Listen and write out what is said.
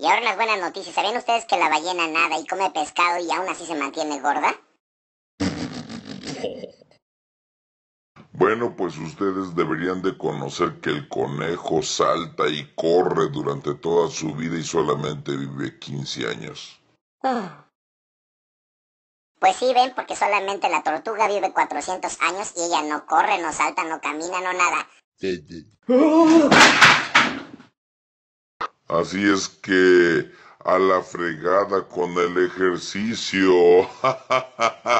Y ahora las buenas noticias. ¿saben ustedes que la ballena nada y come pescado y aún así se mantiene gorda? Bueno, pues ustedes deberían de conocer que el conejo salta y corre durante toda su vida y solamente vive 15 años. Mm. Pues sí, ven, porque solamente la tortuga vive 400 años y ella no corre, no salta, no camina, no nada. ¡Ah! Así es que a la fregada con el ejercicio.